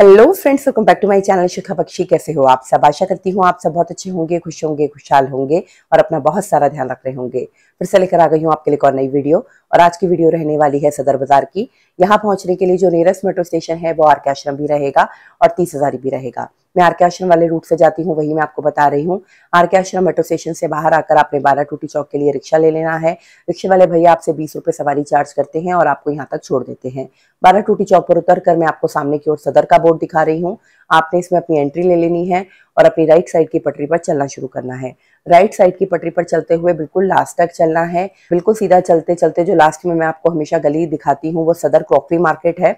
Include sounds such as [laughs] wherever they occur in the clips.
Hello friends welcome back to my channel Shikha Bakshi कैसे हो आप सब आशा करती हूँ आप सब बहुत अच्छे होंगे खुश होंगे खुशहाल होंगे और अपना बहुत सारा ध्यान रख रहे होंगे फिर से लेकर आ गई हूँ आपके लिए और नई वीडियो और आज की वीडियो रहने वाली है सदर बाजार की यहाँ पहुंचने के लिए जो नियरेस्ट मेट्रो स्टेशन है वो आर के आश्रम भी रहेगा और तीस हजारी भी रहेगा मैं आर के आश्रम वाले रूट से जाती हूँ वही मैं आपको बता रही हूँ आर के आश्रम मेट्रो स्टेशन से बाहर आकर आपने बारह टूटी चौक के लिए रिक्शा ले लेना है रिक्शे वाले भैया आपसे बीस रुपए सवारी चार्ज करते हैं और आपको यहाँ तक छोड़ देते हैं बारह टूटी चौक पर उतर कर मैं आपको सामने की ओर सदर का बोर्ड दिखा रही हूँ आपने इसमें अपनी एंट्री ले लेनी है और अपनी राइट साइड की पटरी पर चलना शुरू करना है राइट साइड की पटरी पर चलते हुए बिल्कुल लास्ट तक चलना है बिल्कुल सीधा चलते चलते जो लास्ट में मैं आपको हमेशा गली दिखाती हूँ वो सदर क्रॉकरी मार्केट है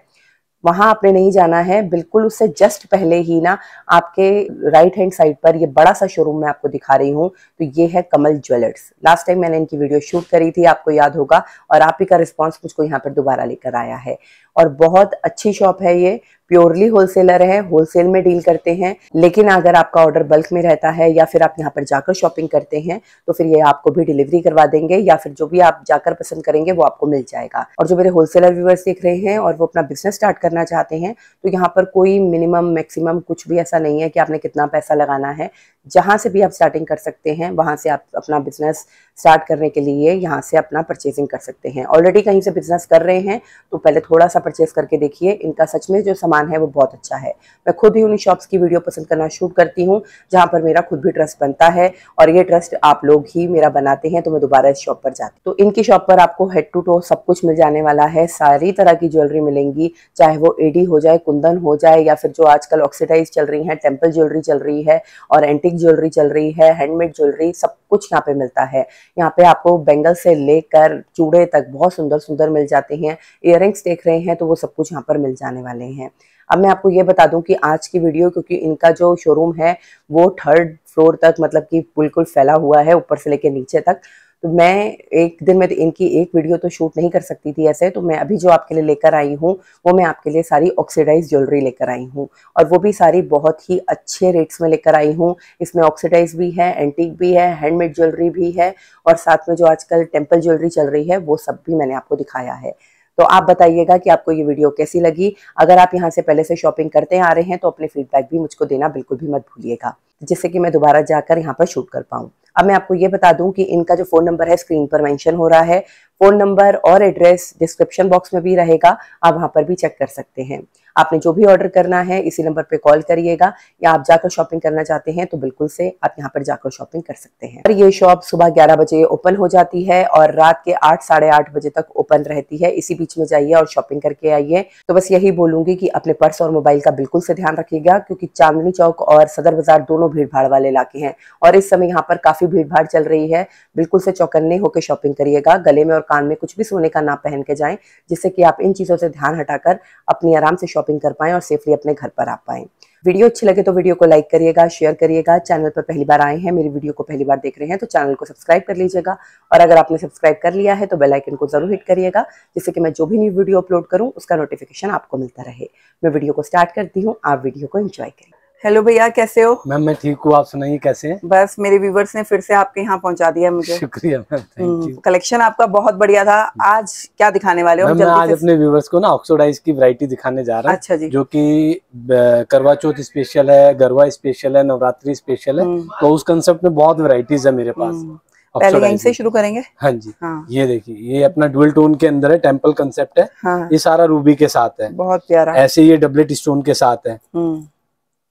वहां आपने नहीं जाना है बिल्कुल उससे जस्ट पहले ही ना आपके राइट हैंड साइड पर ये बड़ा सा शोरूम मैं आपको दिखा रही हूँ तो ये है कमल ज्वेलर्स लास्ट टाइम मैंने इनकी वीडियो शूट करी थी आपको याद होगा और आप ही का रिस्पॉन्स मुझको यहाँ पर दोबारा लेकर आया है और बहुत अच्छी शॉप है ये प्योरली होलसेलर है होलसेल में डील करते हैं लेकिन अगर आपका ऑर्डर बल्क में रहता है या फिर आप यहाँ पर जाकर शॉपिंग करते हैं तो फिर ये आपको भी डिलीवरी करवा देंगे या फिर जो भी आप जाकर पसंद करेंगे वो आपको मिल जाएगा और जो मेरे होलसेलर व्यूवर्स देख रहे हैं और वो अपना बिजनेस स्टार्ट करना चाहते हैं तो यहाँ पर कोई मिनिमम मैक्सिमम कुछ भी ऐसा नहीं है कि आपने कितना पैसा लगाना है जहाँ से भी आप स्टार्टिंग कर सकते हैं वहाँ से आप अपना बिजनेस स्टार्ट करने के लिए यहाँ से अपना परचेजिंग कर सकते हैं ऑलरेडी कहीं से बिजनेस कर रहे हैं तो पहले थोड़ा सा परचेज करके देखिए इनका सच में जो सामान है वो बहुत अच्छा है मैं खुद ही उन्हीं शॉप्स की वीडियो पसंद करना शूट करती हूँ जहाँ पर मेरा खुद भी ट्रस्ट बनता है और ये ट्रस्ट आप लोग ही मेरा बनाते हैं तो मैं दोबारा इस शॉप पर जाती तो इनकी शॉप पर आपको हेड टू टो सब कुछ मिल जाने वाला है सारी तरह की ज्वेलरी मिलेंगी चाहे वो एडी हो जाए कुंदन हो जाए या फिर जो आजकल ऑक्सीडाइज चल रही है टेम्पल ज्वेलरी चल रही है और एंटिक बुटीक ज्वेलरी चल रही है हैंडमेड ज्वेलरी सब कुछ यहाँ पे मिलता है यहाँ पे आपको बैंगल से लेकर चूड़े तक बहुत सुंदर सुंदर मिल जाते हैं इयर देख रहे हैं तो वो सब कुछ यहाँ पर मिल जाने वाले हैं अब मैं आपको ये बता दूं कि आज की वीडियो क्योंकि इनका जो शोरूम है वो थर्ड फ्लोर तक मतलब कि बिल्कुल फैला हुआ है ऊपर से लेके नीचे तक तो मैं एक दिन में तो इनकी एक वीडियो तो शूट नहीं कर सकती थी ऐसे तो मैं अभी जो आपके लिए लेकर आई हूँ वो मैं आपके लिए सारी ऑक्सीडाइज ज्वेलरी लेकर आई हूँ और वो भी सारी बहुत ही अच्छे रेट्स में लेकर आई हूँ इसमें ऑक्सीडाइज भी है एंटीक भी है हैंडमेड ज्वेलरी भी है और साथ में जो आजकल टेम्पल ज्वेलरी चल रही है वो सब भी मैंने आपको दिखाया है तो आप बताइएगा कि आपको ये वीडियो कैसी लगी अगर आप यहाँ से पहले से शॉपिंग करते आ रहे हैं तो अपने फीडबैक भी मुझको देना बिल्कुल भी मत भूलिएगा जिससे कि मैं दोबारा जाकर यहाँ पर शूट कर पाऊँ अब मैं आपको ये बता दूं कि इनका जो फ़ोन नंबर है स्क्रीन पर मेंशन हो रहा है फ़ोन नंबर और एड्रेस डिस्क्रिप्शन बॉक्स में भी रहेगा आप वहां पर भी चेक कर सकते हैं आपने जो भी ऑर्डर करना है इसी नंबर पर कॉल करिएगा या आप जाकर शॉपिंग करना चाहते हैं तो बिल्कुल से आप यहाँ पर जाकर शॉपिंग कर सकते हैं और ये शॉप सुबह ग्यारह बजे ओपन हो जाती है और रात के आठ साढ़े आठ बजे तक ओपन रहती है इसी बीच में जाइए और शॉपिंग करके आइए तो बस यही बोलूंगी की अपने पर्स और मोबाइल का बिल्कुल से ध्यान रखिएगा क्योंकि चांदनी चौक और सदर बाजार दोनों भीड़ भाड़ वाले इलाके हैं और इस समय यहाँ पर काफी भीड़ भाड़ चल रही है बिल्कुल से चौकन्ने होकर शॉपिंग करिएगा गले में और कान में कुछ भी सोने का ना पहन के जाए जिससे कि आप इन चीजों से ध्यान हटाकर अपनी आराम से शॉपिंग शॉपिंग कर पाए और सेफली अपने घर पर आ पाए वीडियो अच्छी लगे तो वीडियो को लाइक करिएगा शेयर करिएगा चैनल पर पहली बार आए हैं मेरी वीडियो को पहली बार देख रहे हैं तो चैनल को सब्सक्राइब कर लीजिएगा और अगर आपने सब्सक्राइब कर लिया है तो बेल आइकन को जरूर हिट करिएगा जिससे कि मैं जो भी न्यू वीडियो अपलोड करूँ उसका नोटिफिकेशन आपको मिलता रहे मैं वीडियो को स्टार्ट करती हूँ आप वीडियो को इंजॉय करें हेलो भैया कैसे हो मैम मैं ठीक हूँ आप सुनाइए कैसे हैं बस मेरे व्यूवर्स ने फिर से आपके यहाँ पहुँचा दिया मुझे शुक्रिया मैम थैंक यू कलेक्शन आपका बहुत बढ़िया था आज क्या दिखाने वाले हो मैं आज अपने व्यूवर्स को ना ऑक्सोडाइज की वैरायटी दिखाने जा रहा हूँ अच्छा जी जो कि करवा चौथ स्पेशल है गरवा स्पेशल है नवरात्रि स्पेशल है हम्म। तो उस कंसेप्ट में बहुत वेराइटीज है मेरे पास हम्म, पहले यहीं से शुरू करेंगे हाँ जी हाँ। ये देखिए ये अपना डुअल टोन के अंदर है टेम्पल कंसेप्ट है हाँ। ये सारा रूबी के साथ है बहुत प्यारा ऐसे ये डबलेट स्टोन के साथ है हम्म।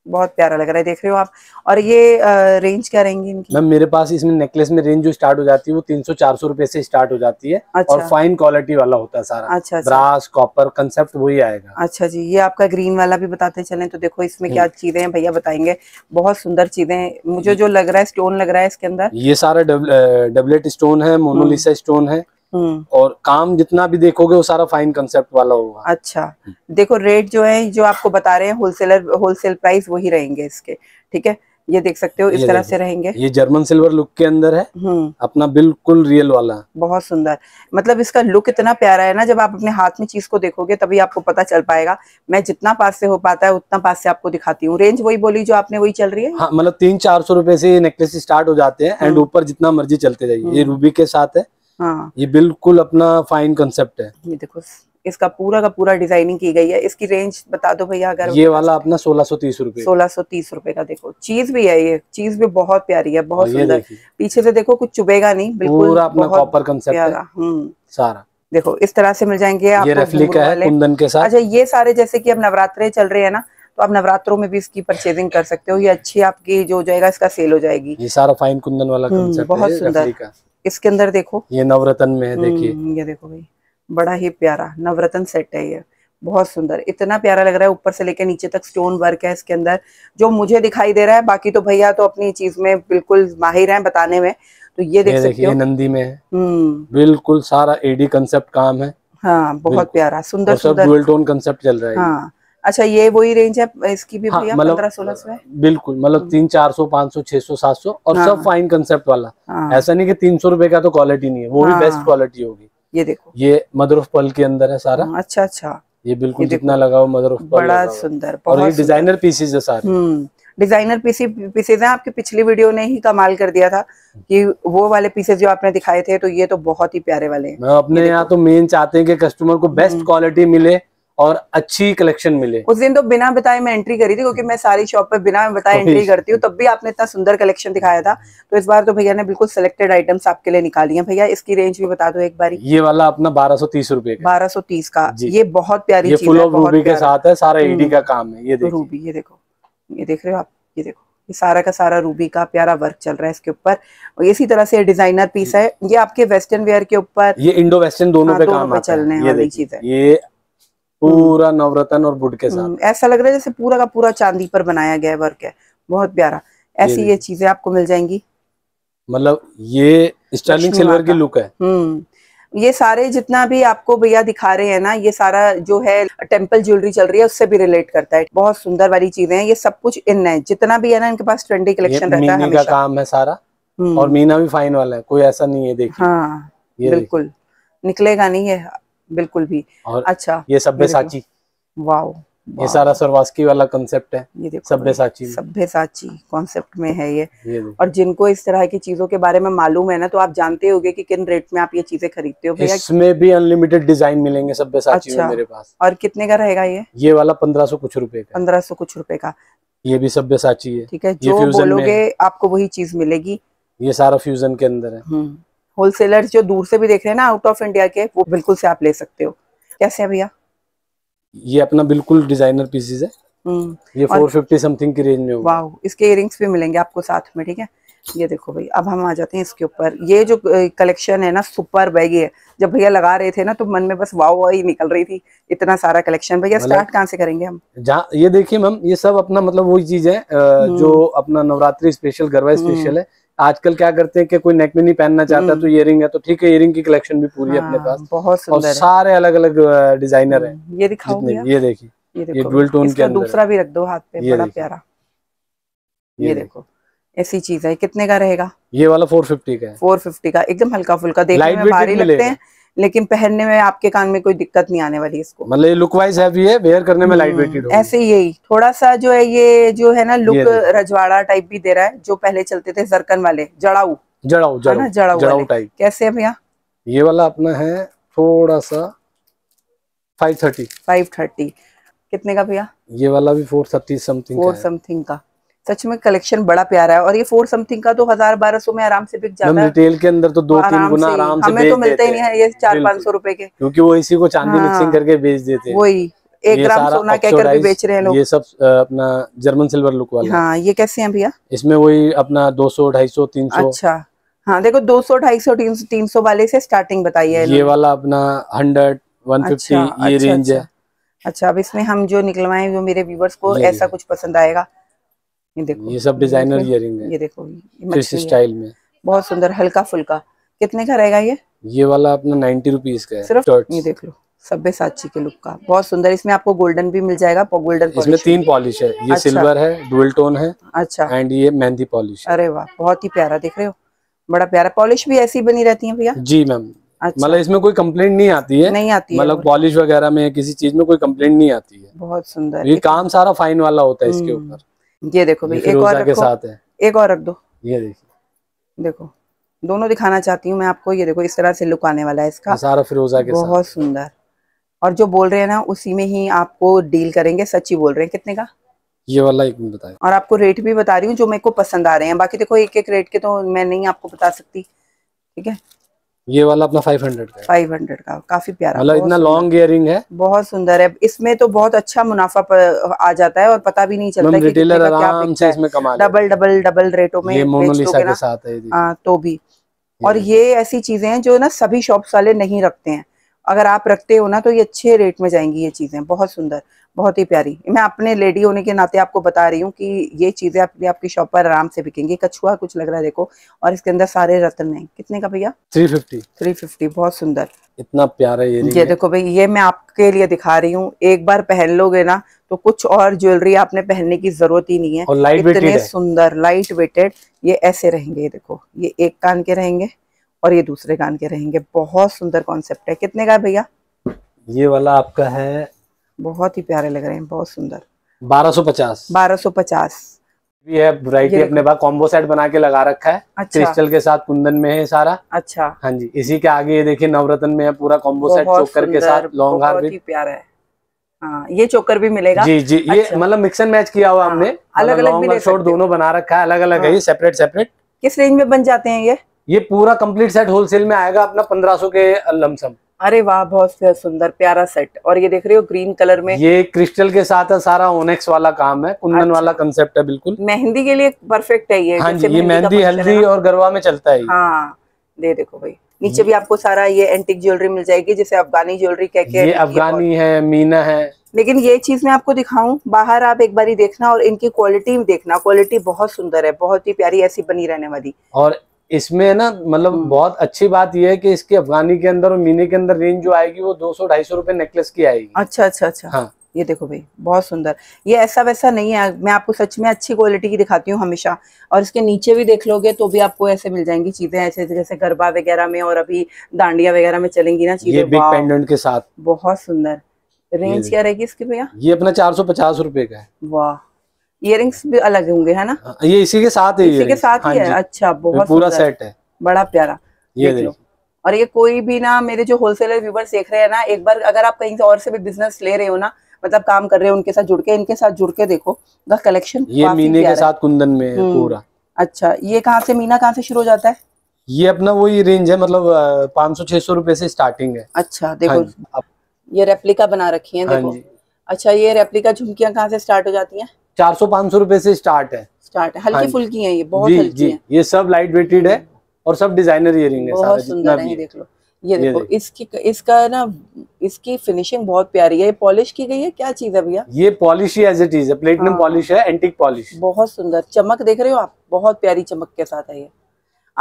बहुत प्यारा लग रहा है देख रहे हो आप और ये आ, रेंज क्या रहेंगी इनकी मैम मेरे पास इसमें नेकलेस में रेंज जो स्टार्ट हो जाती है वो तीन सौ चार सौ रूपये से स्टार्ट हो जाती है अच्छा। और फाइन क्वालिटी वाला होता है सारा अच्छा, ब्रास कॉपर कंसेप्ट वही आएगा अच्छा जी ये आपका ग्रीन वाला भी बताते चले तो देखो इसमें क्या हम्म। चीजें हैं भैया बताएंगे बहुत सुंदर चीजें मुझे हम्म। जो लग रहा है स्टोन लग रहा है इसके अंदर ये सारा डबलेट स्टोन है मोनोलिसा हम्म। स्टोन है हम्म। और काम जितना भी देखोगे वो सारा फाइन कंसेप्ट वाला होगा अच्छा देखो रेट जो है जो आपको बता रहे हैं होलसेलर होलसेल प्राइस वही रहेंगे इसके ठीक है ये देख सकते हो इस तरह से रहेंगे ये जर्मन सिल्वर लुक के अंदर है हम्म। अपना बिल्कुल रियल वाला बहुत सुंदर मतलब इसका लुक इतना प्यारा है ना जब आप अपने हाथ में चीज को देखोगे तभी आपको पता चल पाएगा मैं जितना पास से हो पाता है उतना पास से आपको दिखाती हूँ रेंज वही बोली जो आपने वही चल रही है हाँ, मतलब तीन चार सौ रूपये से ये नेकलेस स्टार्ट हो जाते हैं एंड हम्म। ऊपर जितना मर्जी चलते जाइए ये रूबी के साथ है हाँ ये बिल्कुल अपना फाइन कंसेप्ट है ये देखो इसका पूरा का पूरा डिजाइनिंग की गई है इसकी रेंज बता दो भैया अगर ये तो। वाला अपना सोलह सौ तीस रूपए सोलह सौ तीस रूपए का देखो चीज भी है ये चीज भी बहुत प्यारी है बहुत सुंदर पीछे से देखो कुछ चुभेगा नहीं बिल्कुल पूरा अपना कॉपर कंसेप्ट है हम्म। सारा देखो इस तरह से मिल जाएंगे है कुंदन के साथ अच्छा ये सारे जैसे कि अब नवरात्रे चल रहे हैं ना तो आप नवरात्रों में भी इसकी परचेजिंग कर सकते हो ये अच्छी आपकी जो जाएगा इसका सेल हो जाएगी ये सारा फाइन कुंदन वाला हम्म, बहुत सुंदर इसके अंदर देखो ये नवरत्न में है देखिए हम्म, ये देखो भाई बड़ा ही प्यारा नवरत्न सेट है ये बहुत सुंदर इतना प्यारा लग रहा है ऊपर से लेकर नीचे तक स्टोन वर्क है इसके अंदर जो मुझे दिखाई दे रहा है बाकी तो भैया तो अपनी चीज में बिल्कुल माहिर है बताने में तो ये देख सकते हो नंदी में है हम्म। बिल्कुल सारा एडी कंसेप्ट काम है हाँ बहुत प्यारा सुंदर सुंदर टोन कंसेप्ट चल रहा है हाँ अच्छा ये वही रेंज है इसकी भी हाँ, मतलब पंद्रह सोलह सौ बिल्कुल मतलब हम्म। तीन चार सौ पाँच सौ छह सौ सात सौ और हाँ, सब फाइन हाँ। कंसेप्ट वाला हाँ, ऐसा नहीं कि तीन सौ रूपये का तो क्वालिटी नहीं है वो हाँ, भी बेस्ट क्वालिटी होगी ये देखो ये मदर ऑफ पल के अंदर है सारा हाँ, अच्छा अच्छा ये बिल्कुल जितना लगा हुआ मदर ऑफ पल बड़ा सुंदर और ये डिजाइनर पीसेज है सारे डिजाइनर पीसी पीसेज है आपकी पिछली वीडियो ने ही कमाल कर दिया था कि वो वाले पीसेज जो आपने दिखाए थे तो ये तो बहुत ही प्यारे वाले हैं हाँ, अपने यहाँ तो मेन चाहते हैं कि कस्टमर को बेस्ट हम्म। क्वालिटी मिले और अच्छी कलेक्शन मिले उस दिन तो बिना बताए मैं एंट्री करी थी क्योंकि मैं सारी शॉप पे बिना बताए एंट्री करती हूँ तब भी आपने इतना सुंदर कलेक्शन दिखाया था तो इस बार तो भैया ने बिल्कुल सिलेक्टेड आइटम्स आपके लिए निकाली हैं भैया इसकी रेंज भी बता दो एक बार ये वाला अपना बारह सौ तीस रूपए बारह सौ तीस का ये बहुत प्यारी ये फुल रूबी के साथ है सारा एडी हम्म। का काम है ये रूबी ये देखो ये देख रहे हो आप ये देखो ये सारा का सारा रूबी का प्यारा वर्क चल रहा है इसके ऊपर और इसी तरह से डिजाइनर पीस है ये आपके वेस्टर्न वेयर के ऊपर ये इंडो वेस्टर्न दोनों हाँ, पे काम चलने वाली चीज है ये पूरा नवरत्न और बुढ़ के साथ हम्म, ऐसा लग रहा है जैसे पूरा का पूरा चांदी पर बनाया गया वर्क है बहुत प्यारा ऐसी ये, चीजें आपको मिल जाएंगी मतलब ये स्टाइलिंग सिल्वर की लुक है हम्म, ये सारे जितना भी आपको भैया दिखा रहे हैं ना ये सारा जो है टेंपल ज्वेलरी चल रही है उससे भी रिलेट करता है बहुत सुंदर वाली चीजें हैं ये सब कुछ इन है जितना भी है ना इनके पास ट्रेंडी कलेक्शन रहता है का काम है सारा हम्म। और मीना भी फाइन वाला है कोई ऐसा नहीं है देखिए हाँ ये बिल्कुल निकलेगा नहीं है बिल्कुल भी और अच्छा ये सभ्य साची वाओ ये सारा सरवास्की वाला कंसेप्ट है ये देखो सभ्य साची सभ्य साची कॉन्सेप्ट में है ये, ये और जिनको इस तरह की चीजों के बारे में मालूम है ना तो आप जानते होंगे कि किन रेट में आप ये चीजें खरीदते हो इसमें भी अनलिमिटेड डिजाइन मिलेंगे सभ्य साची अच्छा, में मेरे पास और कितने का रहेगा ये ये वाला पंद्रह सौ कुछ रूपये का पंद्रह सौ कुछ रूपये का ये भी सभ्य साची है ठीक है जो बोलोगे आपको वही चीज मिलेगी ये सारा फ्यूजन के अंदर है हम्म। होलसेलर जो दूर से भी देख रहे हैं ना आउट ऑफ इंडिया के वो बिल्कुल से आप ले सकते हो कैसे है भैया ये अपना बिल्कुल डिजाइनर पीसेज है हम्म, ये 450 समथिंग की रेंज में वाह इसके इयरिंग्स भी मिलेंगे आपको साथ में ठीक है ये देखो भाई अब हम आ जाते हैं इसके ऊपर ये जो कलेक्शन है ना सुपर बैग है जब भैया लगा रहे थे ना तो मन में बस वाह वाह ही निकल रही थी इतना सारा कलेक्शन भैया स्टार्ट मतलब कहाँ से करेंगे हम जहाँ ये देखिए मैम ये सब अपना मतलब वही चीज है हम्म। जो अपना नवरात्रि स्पेशल गरबा स्पेशल हम्म। है आजकल क्या करते हैं कि कोई नेक में नहीं पहनना चाहता हम्म। तो इयरिंग है तो ठीक है इयरिंग की कलेक्शन भी पूरी हाँ, अपने पास बहुत और सारे अलग अलग डिजाइनर हैं हम्म, ये दिखाओ ये देखिए ये डुअल टोन के अंदर दूसरा भी रख दो हाथ पे बड़ा प्यारा ये देखो ऐसी चीज है कितने का रहेगा ये वाला फोर फिफ्टी का है फिफ्टी का एकदम हल्का फुल्का देखने में भारी लगते हैं लेकिन पहनने में आपके कान में कोई दिक्कत नहीं आने वाली इसको मतलब ये लुक वाइज हैवी है वेयर करने में लाइट हम्म, वेटेड ऐसे यही थोड़ा सा जो है ये जो है ना लुक रजवाड़ा टाइप भी दे रहा है जो पहले चलते थे जरकन वाले जड़ाऊ जड़ाऊ हाँ जड़ाऊ जड़ाऊ टाइप कैसे है भैया ये वाला अपना है थोड़ा सा फाइव थर्टी फाइव थर्टी कितने का भैया ये वाला भी four thirty something four something का सच में कलेक्शन बड़ा प्यारा है और ये फोर समथिंग का तो हजार बारह सौ में आराम से बिक जाता है रिटेल के अंदर तो दो तीन गुना आराम से हमें तो मिलते ही नहीं है ये चार पाँच सौ रूपए के क्योंकि वो इसी को चांदी मिक्सिंग हाँ। करके बेच देते हैं वही एक ग्राम सोना कहकर भी बेच रहे हैं लोग ये सब अपना जर्मन सिल्वर लुक वाला हाँ ये कैसे हैं भैया इसमें वही अपना दो सौ ढाई सौ तीन सौ अच्छा हाँ देखो दो सौ ढाई सौ तीन सौ तीन सौ वाले से स्टार्टिंग बताइए ये वाला अपना हंड्रेड वन फिफ्टी ये रेंज अच्छा, है अच्छा।, अच्छा अब इसमें हम जो निकलवाए मेरे व्यूवर्स को ऐसा कुछ पसंद आएगा ये देखो ये सब डिजाइनर इयरिंग है ये देखो फिश स्टाइल में बहुत सुंदर हल्का फुल्का कितने का रहेगा ये ये वाला अपना नाइन्टी रुपीज का है सिर्फ ये देख लो सब्बे साची के लुक का बहुत सुंदर इसमें आपको गोल्डन भी मिल जाएगा गोल्डन इसमें तीन पॉलिश है ये अच्छा। सिल्वर है डुअल टोन है अच्छा एंड ये मेहंदी पॉलिश अरे वाह बहुत ही प्यारा देख रहे हो बड़ा प्यारा पॉलिश भी ऐसी बनी रहती है भैया जी मैम अच्छा। मतलब इसमें कोई कंप्लेंट नहीं आती है नहीं आती मतलब पॉलिश वगैरह में किसी चीज में कोई कंप्लेंट नहीं आती है बहुत सुंदर ये काम सारा फाइन वाला होता है इसके हम्म। ऊपर ये देखो भाई एक और एक और रख दो ये देखिए देखो दोनों दिखाना चाहती हूँ मैं आपको ये देखो इस तरह से लुक आने वाला है इसका सारा फिरोजा के बहुत सुंदर और जो बोल रहे हैं ना उसी में ही आपको डील करेंगे सच्ची बोल रहे हैं कितने का ये वाला एक बताया और आपको रेट भी बता रही हूँ जो मेरे को पसंद आ रहे हैं बाकी देखो एक एक रेट के तो मैं नहीं आपको बता सकती ठीक है ये वाला अपना 500 का 500 का काफी प्यारा मतलब इतना लॉन्ग इयरिंग है बहुत सुंदर है इसमें तो बहुत अच्छा मुनाफा आ जाता है और पता भी नहीं चलता इसमें कमा डबल डबल डबल रेटों में के साथ है हाँ, तो भी और ये ऐसी चीजें हैं जो ना सभी शॉप्स वाले नहीं रखते हैं अगर आप रखते हो ना तो ये अच्छे रेट में जाएंगी ये चीज़ें बहुत सुंदर बहुत ही प्यारी मैं अपने लेडी होने के नाते आपको बता रही हूँ कि ये चीज़ें अपनी आपकी शॉप पर आराम से बिकेंगी कछुआ कुछ लग रहा है देखो और इसके अंदर सारे रत्न है कितने का भैया थ्री फिफ्टी थ्री फिफ्टी बहुत सुंदर इतना प्यारा ये ये देखो भाई ये मैं आपके लिए दिखा रही हूँ एक बार पहन लोगे ना तो कुछ और ज्वेलरी आपने पहनने की जरूरत ही नहीं है और लाइट इतने सुंदर लाइट वेटेड ये ऐसे रहेंगे देखो ये एक कान के रहेंगे और ये दूसरे कान के रहेंगे बहुत सुंदर कॉन्सेप्ट है कितने का भैया ये वाला आपका है बहुत ही प्यारे लग रहे हैं बहुत सुंदर 1250 1250 भी है वैरायटी अपने पास कॉम्बो सेट बना के लगा रखा है अच्छा। क्रिस्टल के साथ कुंदन में है सारा अच्छा हाँ जी इसी के आगे ये देखिए नवरत्न में है पूरा कॉम्बो सेट चोकर के साथ लॉन्ग हार भी प्यारा है आ, हाँ, ये चोकर भी मिलेगा जी जी ये अच्छा। मतलब मिक्स एंड मैच किया हुआ हाँ, हमने अलग अलग शोर दोनों बना रखा है अलग अलग है सेपरेट हाँ। सेपरेट किस रेंज में बन जाते हैं ये ये पूरा कंप्लीट सेट होलसेल में आएगा अपना पंद्रह सौ के लमसम अरे वाह बहुत सुंदर प्यारा सेट और ये देख रहे हो ग्रीन कलर में ये क्रिस्टल के साथ है सारा ओनेक्स वाला काम है कुंदन अच्छा। वाला कंसेप्ट है बिल्कुल मेहंदी के लिए परफेक्ट है ये हाँ जी ये मेहंदी हल्दी और गरबा में चलता है हाँ दे देखो भाई नीचे हम्म। भी आपको सारा ये एंटिक ज्वेलरी मिल जाएगी जैसे अफगानी ज्वेलरी कह के अफगानी है मीना है लेकिन ये चीज मैं आपको दिखाऊं बाहर आप एक बार देखना और इनकी क्वालिटी देखना क्वालिटी बहुत सुंदर है बहुत ही प्यारी ऐसी बनी रहने वाली और इसमें ना मतलब हम्म। बहुत अच्छी बात यह है कि इसके अफगानी के अंदर और मीने के अंदर रेंज जो आएगी वो दो सौ ढाई सौ रुपए नेकलेस की आएगी अच्छा अच्छा अच्छा हाँ ये देखो भाई बहुत सुंदर ये ऐसा वैसा नहीं है मैं आपको सच में अच्छी क्वालिटी की दिखाती हूँ हमेशा और इसके नीचे भी देख लोगे तो भी आपको ऐसे मिल जाएंगी चीजें ऐसे जैसे गरबा वगैरह में और अभी दांडिया वगैरह में चलेंगी ना चीजें बिग पेंडेंट के साथ बहुत सुंदर रेंज क्या रहेगी इसकी भैया ये अपना चार सौ पचास रुपए का है वाह इयर भी अलग होंगे है ना हाँ, ये इसी के साथ ही इसी के साथ ही हाँ है अच्छा बहुत पूरा सेट है बड़ा प्यारा ये देखो और ये कोई भी ना मेरे जो होलसेलर व्यूवर्स देख रहे हैं ना एक बार अगर आप कहीं से और से भी बिजनेस ले रहे हो ना मतलब काम कर रहे हो उनके साथ जुड़ के इनके साथ जुड़ के देखो द कलेक्शन ये मीने के साथ कुंदन में है हम्म। पूरा अच्छा ये कहाँ से मीना कहाँ से शुरू हो जाता है ये अपना वही रेंज है मतलब पाँच सौ छह सौ रूपये से स्टार्टिंग है अच्छा देखो हाँ ये रेप्लिका बना रखी है देखो अच्छा ये रेप्लिका झुमकियाँ कहाँ से स्टार्ट हो जाती है चार सौ पाँच सौ रूपए से स्टार्ट है स्टार्ट है हल्की हाँ फुल्की है ये बहुत जी, हल्की जी, है ये सब लाइट वेटेड है और सब डिजाइनर इयरिंग है बहुत सुंदर है देख लो ये देखो इसकी इसका ना इसकी फिनिशिंग बहुत प्यारी है ये पॉलिश की गई है क्या चीज है भैया ये पॉलिश ही एज इट इज है प्लेटिनम हाँ। पॉलिश है एंटिक पॉलिश बहुत सुंदर चमक देख रहे हो आप बहुत प्यारी चमक के साथ है ये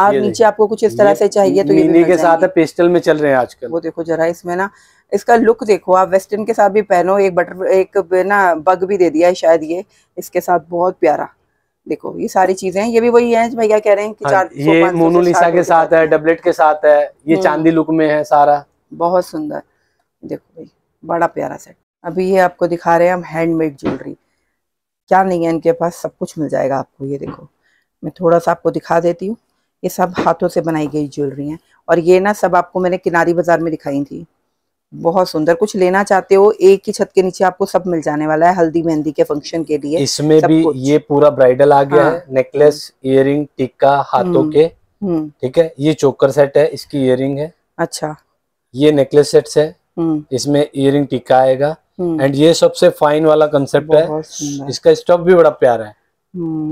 आप नीचे आपको कुछ इस तरह से चाहिए तो ये के साथ है पेस्टल में चल रहे हैं आजकल वो देखो जरा इसमें ना इसका लुक देखो आप वेस्टर्न के साथ भी पहनो एक बटर एक ना बग भी दे दिया है शायद ये इसके साथ बहुत प्यारा देखो ये सारी चीजें हैं ये भी वही है भैया कह रहे हैं कि हाँ, चार ये मोनोलिसा के साथ है डबलेट के साथ है ये हम्म। चांदी लुक में है सारा बहुत सुंदर देखो भाई बड़ा प्यारा सेट अभी ये आपको दिखा रहे हैं हम हैंडमेड ज्वेलरी क्या नहीं है इनके पास सब कुछ मिल जाएगा आपको ये देखो मैं थोड़ा सा आपको दिखा देती हूँ ये सब हाथों से बनाई गई ज्वेलरी हैं और ये ना सब आपको मैंने किनारी बाजार में दिखाई थी बहुत सुंदर कुछ लेना चाहते हो एक ही छत के नीचे आपको सब मिल जाने वाला है हल्दी मेहंदी के फंक्शन के लिए इसमें भी ये पूरा ब्राइडल आ गया हाँ। है नेकलेस इयर टिक्का हाथों हम्म। के हम्म। ठीक है ये चोकर सेट है इसकी इयर है अच्छा ये नेकलेस सेट है हम्म। इसमें इयर टिक्का आएगा एंड ये सबसे फाइन वाला कंसेप्ट है इसका स्टॉक भी बड़ा प्यारा है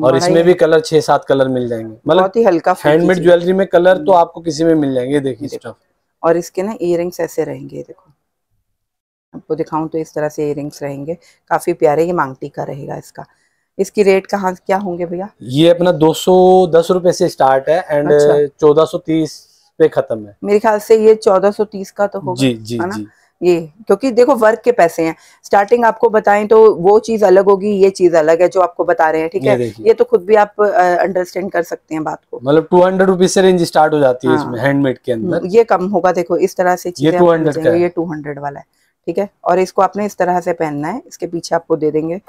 और इसमें भी कलर छह सात कलर मिल जाएंगे मतलब हल्का हैंडमेड ज्वेलरी में कलर तो आपको किसी में मिल जाएंगे देखिए स्टॉक और इसके ना इयर ऐसे रहेंगे देखो आपको दिखाऊं तो इस तरह से इयर रहेंगे काफ़ी प्यारे ये मांगटी का रहेगा इसका इसकी रेट कहाँ क्या होंगे भैया ये अपना दो सौ दस रुपए से स्टार्ट है एंड अच्छा। चौदह अच्छा। तीस पे खत्म है मेरे ख्याल से ये चौदह तीस का तो होगा जी जी, जी। ये क्योंकि देखो वर्क के पैसे हैं स्टार्टिंग आपको बताएं तो वो चीज अलग होगी ये चीज अलग है जो आपको बता रहे हैं ठीक है ये तो खुद भी आप अंडरस्टैंड कर सकते हैं बात को मतलब टू हंड्रेड रुपीज से रेंज स्टार्ट हो जाती है इसमें हैंडमेड हाँ। के अंदर हम्म, ये कम होगा देखो इस तरह से ये टू हंड्रेड ये टू हंड्रेड वाला है ठीक है और इसको आपने इस तरह से पहनना है इसके पीछे आपको दे देंगे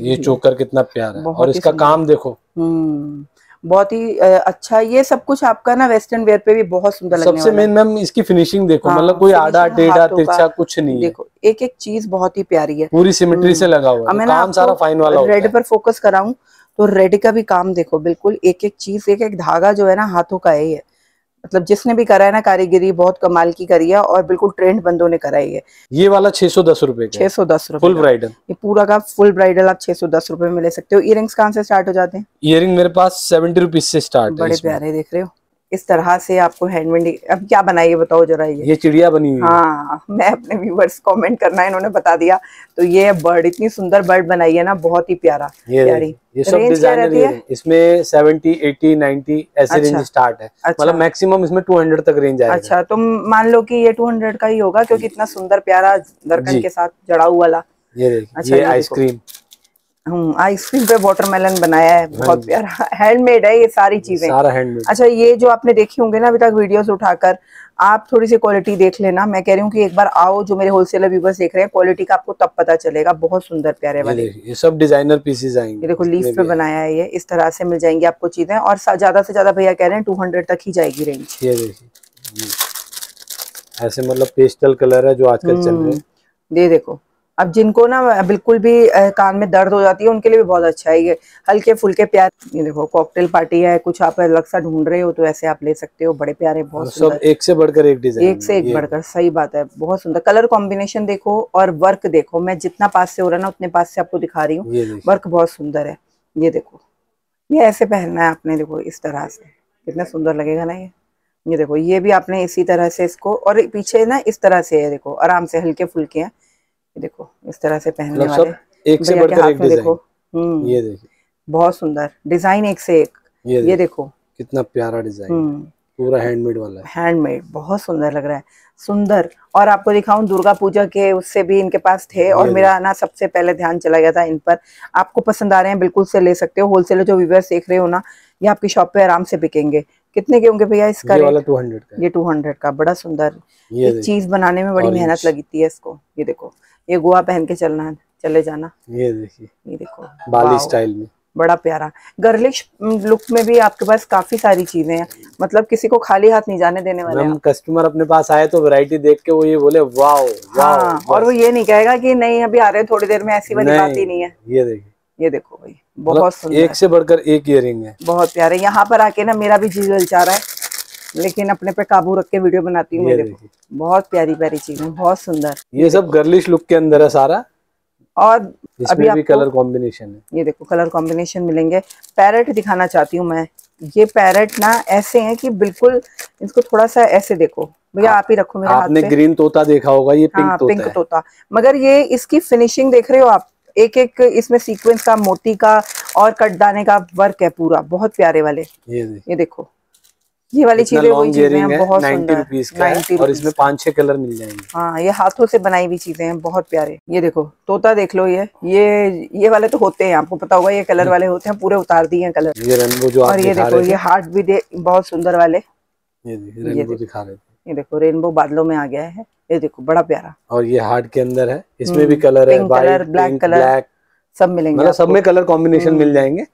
ये चोकर कितना प्यारा है और इसका काम देखो हम्म बहुत ही अच्छा ये सब कुछ आपका ना वेस्टर्न वेयर पे भी बहुत सुंदर लगने सबसे मेन मैम इसकी फिनिशिंग देखो हाँ, मतलब कोई आधा टेढ़ा तिरछा कुछ नहीं देखो एक एक चीज बहुत ही प्यारी है पूरी सिमेट्री से लगा हुआ है काम सारा फाइन वाला रेड पर फोकस कराऊ तो रेड का भी काम देखो बिल्कुल एक एक चीज एक एक धागा जो है ना हाथों का यही है मतलब जिसने भी करा है ना कारीगरी बहुत कमाल की करी है और बिल्कुल ट्रेंड बंदों ने कराई है ये वाला छह सौ दस रूपए छह सौ दस रूपए फुल ब्राइडल ये पूरा का फुल ब्राइडल आप छह सौ दस रूपए में ले सकते हो इयर कहाँ से स्टार्ट हो जाते हैं इयर मेरे पास सेवेंटी रुपीज से स्टार्ट बड़े प्यारे देख रहे हो इस तरह से आपको हैंडमेड अब क्या बनाइए बताओ जरा ये ये चिड़िया बनी हुई हाँ मैं अपने व्यूवर्स कमेंट करना इन्होंने बता दिया तो ये बर्ड इतनी सुंदर बर्ड बनाई है ना बहुत ही प्यारा ये प्यारी ये सब डिजाइनर है इसमें सेवेंटी एटी नाइनटी ऐसे अच्छा, रेंज स्टार्ट है अच्छा, मतलब मैक्सिमम इसमें हंड्रेड तक रेंज आएगा अच्छा तो मान लो कि ये टू हंड्रेड का ही होगा क्योंकि इतना सुंदर प्यारा दर्कन के साथ जड़ा हुआ वाला ये देखिए अच्छा, ये आइसक्रीम आइसक्रीम हम्म, पे वाटरमेलन बनाया है हाँ बहुत प्यारा हैंडमेड है ये सारी हाँ चीजें सारा हैंडमेड अच्छा ये जो आपने देखी होंगे ना अभी तक वीडियोस उठाकर आप थोड़ी सी क्वालिटी देख लेना मैं कह रही हूँ कि एक बार आओ जो मेरे होलसेलर व्यूवर्स देख रहे हैं क्वालिटी का आपको तब पता चलेगा बहुत सुंदर प्यारे वाले ये सब डिजाइनर पीसेज आएंगे देखो लीफ पे बनाया है ये इस तरह से मिल जाएंगी आपको चीजें और ज्यादा से ज्यादा भैया कह रहे हैं टू हंड्रेड तक ही जाएगी रेंज ये देखिए ऐसे मतलब पेस्टल कलर है जो आजकल चल रहे हैं हम्म, ये देखो अब जिनको ना बिल्कुल भी कान में दर्द हो जाती है उनके लिए भी बहुत अच्छा है ये हल्के फुल्के प्यार ये देखो कॉकटेल पार्टी है कुछ आप अलग सा ढूंढ रहे हो तो ऐसे आप ले सकते हो बड़े प्यारे बहुत सब एक से बढ़कर एक डिजाइन एक से एक बढ़कर सही बात है बहुत सुंदर कलर कॉम्बिनेशन देखो और वर्क देखो मैं जितना पास से हो रहा ना उतने पास से आपको दिखा रही हूँ वर्क बहुत सुंदर है ये देखो ये ऐसे पहनना है आपने देखो इस तरह से कितना सुंदर लगेगा ना ये ये देखो ये भी आपने इसी तरह से इसको और पीछे ना इस तरह से है देखो आराम से हल्के फुल्के हैं देखो इस तरह से पहनने मतलब वाले एक से बढ़कर एक देखो हम्म, ये देखिए बहुत सुंदर डिजाइन एक से एक ये, देखो, ये देखो कितना प्यारा डिजाइन हम्म। पूरा हैंडमेड वाला है हैंडमेड बहुत सुंदर लग रहा है सुंदर और आपको दिखाऊं दुर्गा पूजा के उससे भी इनके पास थे और मेरा ना सबसे पहले ध्यान चला गया था इन पर आपको पसंद आ रहे हैं बिल्कुल से ले सकते हो होलसेलर जो व्यूवर्स देख रहे हो ना ये आपकी शॉप पे आराम से बिकेंगे कितने के होंगे भैया इसका ये वाला 200 का ये 200 का बड़ा सुंदर ये चीज बनाने में बड़ी मेहनत लगी थी इसको ये देखो ये गोवा पहन के चलना है चले जाना ये देखिए ये देखो बाली स्टाइल में बड़ा प्यारा गर्लिश लुक में भी आपके पास काफी सारी चीजें हैं मतलब किसी को खाली हाथ नहीं जाने देने वाले कस्टमर अपने पास आए तो वैरायटी देख के वो ये बोले वाओ हाँ, और वो ये नहीं कहेगा कि नहीं अभी आ रहे थोड़ी देर में ऐसी वाली बात ही नहीं है ये देखिए ये देखो भाई बहुत मतलब सुंदर एक से बढ़कर एक इयर है बहुत प्यारे यहाँ पर आके ना मेरा भी जी जल रहा है लेकिन अपने पे काबू रख के वीडियो बनाती हूँ बहुत प्यारी प्यारी चीज है बहुत सुंदर ये सब गर्लिश लुक के अंदर है सारा और अभी भी कलर कॉम्बिनेशन है ये देखो कलर कॉम्बिनेशन मिलेंगे पैरेट दिखाना चाहती हूँ मैं ये पैरेट ना ऐसे हैं कि बिल्कुल इसको थोड़ा सा ऐसे देखो भैया आप ही रखो मेरे हाथ हाथ ग्रीन तोता देखा होगा ये पिंक हाँ, तोता पिंक तोता मगर ये इसकी फिनिशिंग देख रहे हो आप एक एक इसमें सीक्वेंस का मोती का और कटदाने का वर्क है पूरा बहुत प्यारे वाले ये देखो ये वाली चीजें वही बहुत सुंदर और इसमें पांच छह कलर मिल जाएंगे हाँ ये हाथों से बनाई हुई चीजें हैं बहुत प्यारे ये देखो तोता देख लो ये ये ये वाले तो होते हैं आपको पता होगा ये कलर हम्म। वाले होते हैं पूरे उतार दिए हैं कलर ये रेनबो जो और ये देखो ये हार्ट भी बहुत सुंदर वाले ये दिखा रहे थे ये देखो रेनबो बादलों में आ गया है ये देखो बड़ा प्यारा और ये हार्ट के अंदर है इसमें भी कलर हम्म, है कलर ब्लैक कलर सब मिलेंगे मतलब सब में कलर कॉम्बिनेशन हम्म। मिल जाएंगे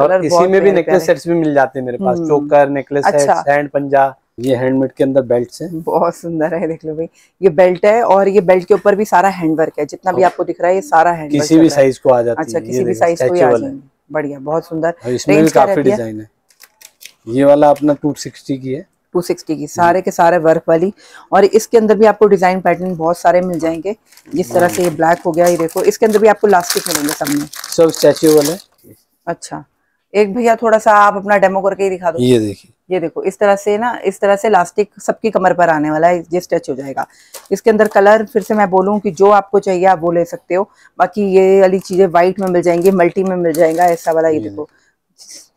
और इसी में भी नेकलेस सेट्स भी मिल जाते हैं मेरे पास चोकर नेकलेस सेट हैंड पंजा ये हैंडमेड के अंदर बेल्ट है बहुत सुंदर है देख लो भाई ये बेल्ट है और ये बेल्ट के ऊपर भी सारा हैंडवर्क है जितना भी आपको दिख रहा है ये सारा अच्छा, हैंड किसी भी साइज को आ जाता है किसी भी साइज को आ जाए बढ़िया बहुत सुंदर इसमें काफी डिजाइन है ये वाला अपना टू सिक्सटी की है 260 की हम्म। सारे के सारे वर्क वाली और इसके अंदर भी आपको डिजाइन पैटर्न बहुत सारे मिल जाएंगे जिस तरह से हम्म। ये ब्लैक हो गया ये देखो इसके अंदर भी आपको लास्टिक मिलेंगे सामने सब स्टैचुएबल है अच्छा एक भैया थोड़ा सा आप अपना डेमो करके ही दिखा दो ये देखिए ये देखो इस तरह से ना इस तरह से लास्टिक सबकी कमर पर आने वाला है ये स्ट्रेच हो जाएगा इसके अंदर कलर फिर से मैं बोलूँ कि जो आपको चाहिए आप वो ले सकते हो बाकी ये वाली चीजें व्हाइट में मिल जाएंगी मल्टी में मिल जाएगा ऐसा वाला ये देखो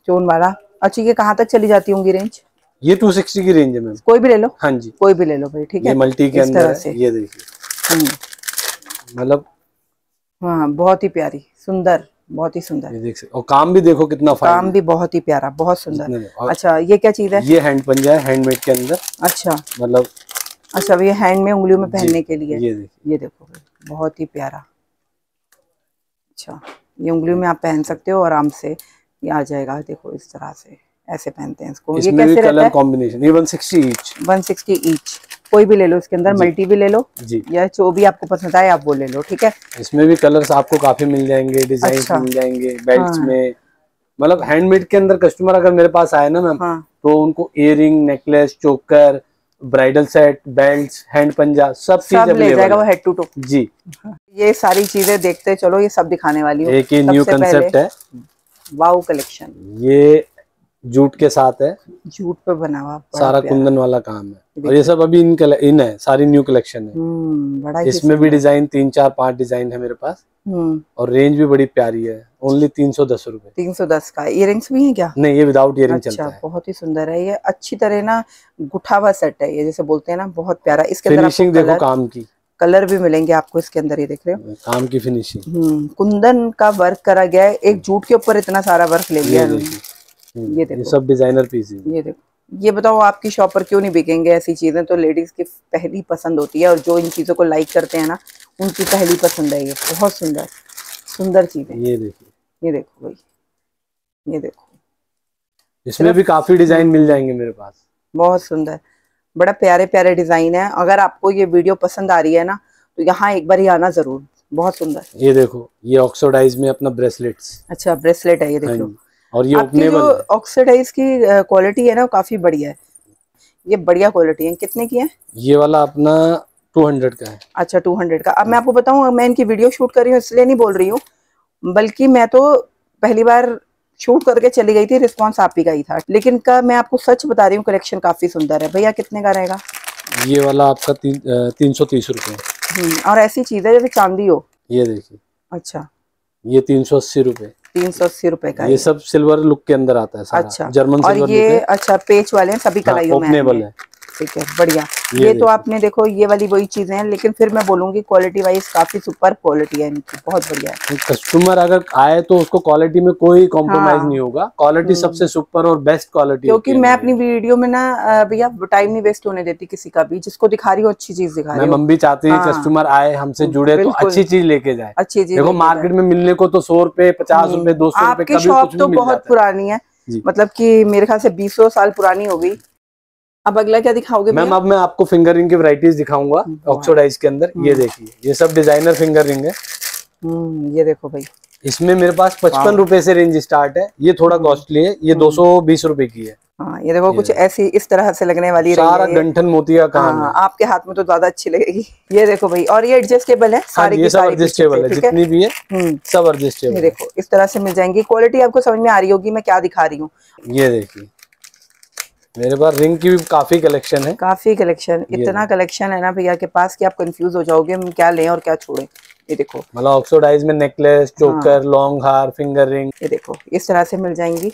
चोन वाला अच्छा ये कहाँ तक चली जाती होंगी रेंज ये सिक्सटी की रेंज है कोई भी ले लो हाँ जी कोई भी ले लो भाई ठीक है मल्टी के अंदर से ये देखिए हम्म। मतलब हाँ बहुत ही प्यारी सुंदर बहुत ही सुंदर देख सकते और काम भी देखो कितना काम भी बहुत ही प्यारा बहुत सुंदर अच्छा ये क्या चीज है ये हैंड पंजा है हैंडमेड के अंदर अच्छा मतलब अच्छा ये हैंड में उंगलियों में पहनने के लिए ये देखो ये देखो बहुत ही प्यारा अच्छा ये उंगलियों में आप पहन सकते हो आराम से ये आ जाएगा देखो इस तरह से ऐसे पहनते हैं इसको ये कैसे रहता है कॉम्बिनेशन ये 160 160 ईच कोई भी ले लो इसके अंदर मल्टी भी ले लो जी या जो भी आपको पसंद आए आप वो ले लो ठीक है इसमें भी कलर्स आपको काफी मिल जाएंगे डिजाइन अच्छा। मिल जाएंगे बेल्ट हाँ। में मतलब हैंडमेड के अंदर कस्टमर अगर मेरे पास आए ना मैम हाँ। तो उनको ear necklace choker bridal set belt hand पंजा सब चीज ले जाएगा वो हेड टू टो जी ये सारी चीजें देखते चलो ये सब दिखाने वाली एक एक न्यू कंसेप्ट है वाओ कलेक्शन ये जूट के साथ है जूट पे बना हुआ सारा कुंदन वाला काम है और ये सब अभी इन इन है सारी न्यू कलेक्शन है हम्म, बड़ा इसमें भी डिजाइन तीन चार पांच डिजाइन है मेरे पास हम्म। और रेंज भी बड़ी प्यारी है ओनली तीन सौ दस रूपए तीन सौ दस का इयर भी है क्या नहीं ये विदाउट इयर अच्छा, चलता है बहुत ही सुंदर है ये अच्छी तरह ना गुठावा सेट है ये जैसे बोलते हैं ना बहुत प्यारा इसके फिनिशिंग देखो काम की कलर भी मिलेंगे आपको इसके अंदर ये देख रहे हो हाँ, काम की फिनिशिंग हम्म, कुंदन का वर्क करा गया है एक जूट के ऊपर इतना सारा वर्क ले लिया हम्म, ये देखो ये सब डिजाइनर पीस ये देखो ये बताओ आपकी शॉप पर क्यों नहीं बिकेंगे ऐसी चीजें तो लेडीज की पहली पसंद होती है और जो इन चीजों को लाइक करते हैं ना उनकी पहली पसंद है ये बहुत सुंदर सुंदर चीज है ये देखिए ये देखो भाई ये देखो इसमें भी काफी डिजाइन मिल जाएंगे मेरे पास बहुत सुंदर बड़ा प्यारे प्यारे डिजाइन है अगर आपको ये वीडियो पसंद आ रही है ना तो यहाँ एक बार ही आना जरूर बहुत सुंदर ये देखो ये ऑक्सोडाइज में अपना ब्रेसलेट्स अच्छा ब्रेसलेट है ये देखो हाँ और ये आपकी जो ऑक्सीडाइज की क्वालिटी है ना काफी बढ़िया है ये बढ़िया क्वालिटी है कितने की है ये वाला अपना 200 का है अच्छा 200 का अब मैं आपको बताऊं मैं इनकी वीडियो शूट कर रही हूँ इसलिए नहीं बोल रही हूँ बल्कि मैं तो पहली बार शूट करके चली गई थी रिस्पॉन्स आप ही का ही था लेकिन का मैं आपको सच बता रही हूँ कलेक्शन काफी सुंदर है भैया कितने का रहेगा ये वाला आपका ती, तीन सौ तीस रूपए हम्म, और ऐसी चीज है जैसे चांदी हो ये देखिए अच्छा ये तीन सौ अस्सी रूपए तीन सौ अस्सी रूपए का ये सब सिल्वर लुक के अंदर आता है सारा अच्छा जर्मन और ये अच्छा पेच वाले हैं सभी हाँ, कलाइयों में ओपनेबल है ठीक है बढ़िया ये, ये तो आपने देखो ये वाली वही चीजें हैं लेकिन फिर मैं बोलूंगी क्वालिटी वाइज काफी सुपर क्वालिटी है इनकी बहुत बढ़िया है कस्टमर अगर आए तो उसको क्वालिटी में कोई कॉम्प्रोमाइज हाँ। नहीं होगा क्वालिटी हम्म। सबसे सुपर और बेस्ट क्वालिटी क्योंकि मैं अपनी वीडियो में ना भैया टाइम नहीं वेस्ट होने देती किसी का भी जिसको दिखा रही हो अच्छी चीज दिखा रही हूँ हम भी चाहते हैं कस्टमर आए हमसे हम्म, जुड़े तो अच्छी चीज लेके जाए अच्छी चीज देखो मार्केट में मिलने को तो सौ रुपए पचास रूपए हम्म, दो सौ रूपए शॉप तो बहुत पुरानी है मतलब की मेरे ख्याल से बीसो साल पुरानी हो गई अब अगला क्या दिखाओगे मैम अब मैं आपको फिंगर रिंग की वराइटीज दिखाऊंगा ऑक्सोडाइज के अंदर ये हम्म। देखिए ये सब डिजाइनर फिंगर रिंग है हम्म, ये देखो भाई इसमें मेरे पास पचपन रूपए से रेंज स्टार्ट है ये थोड़ा कॉस्टली हम्म। है ये दो सौ बीस रूपए की है हाँ ये देखो ये कुछ ऐसी इस तरह से लगने वाली सारा गंठन मोती का काम हाँ, आपके हाथ में तो ज्यादा अच्छी लगेगी ये देखो भाई और ये एडजस्टेबल है हाँ सारी ये सब एडजस्टेबल है जितनी भी है सब एडजस्टेबल देखो इस तरह से मिल जाएंगी क्वालिटी आपको समझ में आ रही होगी मैं क्या दिखा रही हूँ ये देखिए मेरे पास रिंग की भी काफी कलेक्शन है काफी कलेक्शन इतना कलेक्शन है ना भैया के पास कि आप कंफ्यूज हो जाओगे हम क्या लें और क्या छोड़ें ये देखो मतलब ऑक्सोडाइज में नेकलेस चोकर हाँ। लॉन्ग हार फिंगर रिंग ये देखो इस तरह से मिल जाएंगी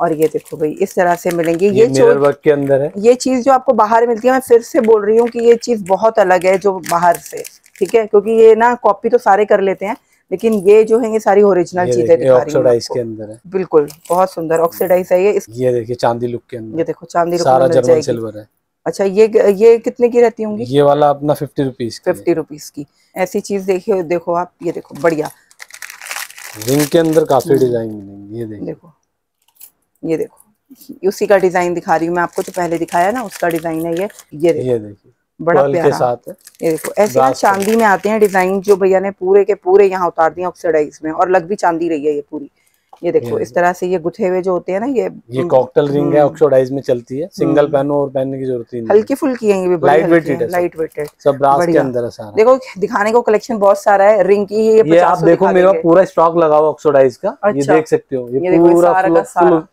और ये देखो भाई इस तरह से मिलेंगे ये, ये मिरर वर्क के अंदर है ये चीज जो आपको बाहर मिलती है मैं फिर से बोल रही हूँ कि ये चीज बहुत अलग है जो बाहर से ठीक है क्योंकि ये ना कॉपी तो सारे कर लेते हैं लेकिन ये जो है ये सारी ओरिजिनल चीजें दिखा रही के अंदर है बिल्कुल बहुत सुंदर ऑक्सीडाइज है ये इस... ये देखिए चांदी लुक के अंदर ये देखो चांदी लुक सारा जर्मन सिल्वर है अच्छा ये ये कितने की रहती होंगी ये वाला अपना फिफ्टी रुपीज फिफ्टी रुपीज की ऐसी चीज देखिए देखो आप ये देखो बढ़िया रिंग के अंदर काफी डिजाइन मिलेंगे ये देखो ये देखो उसी का डिजाइन दिखा रही हूँ मैं आपको तो पहले दिखाया ना उसका डिजाइन है ये ये देखिए बड़ा प्यारा के साथ है। ये देखो ऐसे ना चांदी में आते हैं डिजाइन जो भैया ने पूरे के पूरे यहाँ उतार दिए ऑक्सीडाइज में और लग भी चांदी रही है ये पूरी ये देखो ये इस तरह से ये गुथे हुए जो होते हैं ना ये ये कॉकटेल रिंग है ऑक्सीडाइज हम्म। में चलती है सिंगल हम्म। पहनो और पहनने की जरूरत नहीं हल्की फुल्की है ये भी लाइट वेटेड लाइट वेटेड सब ब्रास के अंदर है सारा देखो दिखाने को कलेक्शन बहुत सारा है रिंग की ये, ये आप देखो मेरा पूरा स्टॉक लगा हुआ ऑक्सीडाइज का ये अच्छा। देख सकते हो ये पूरा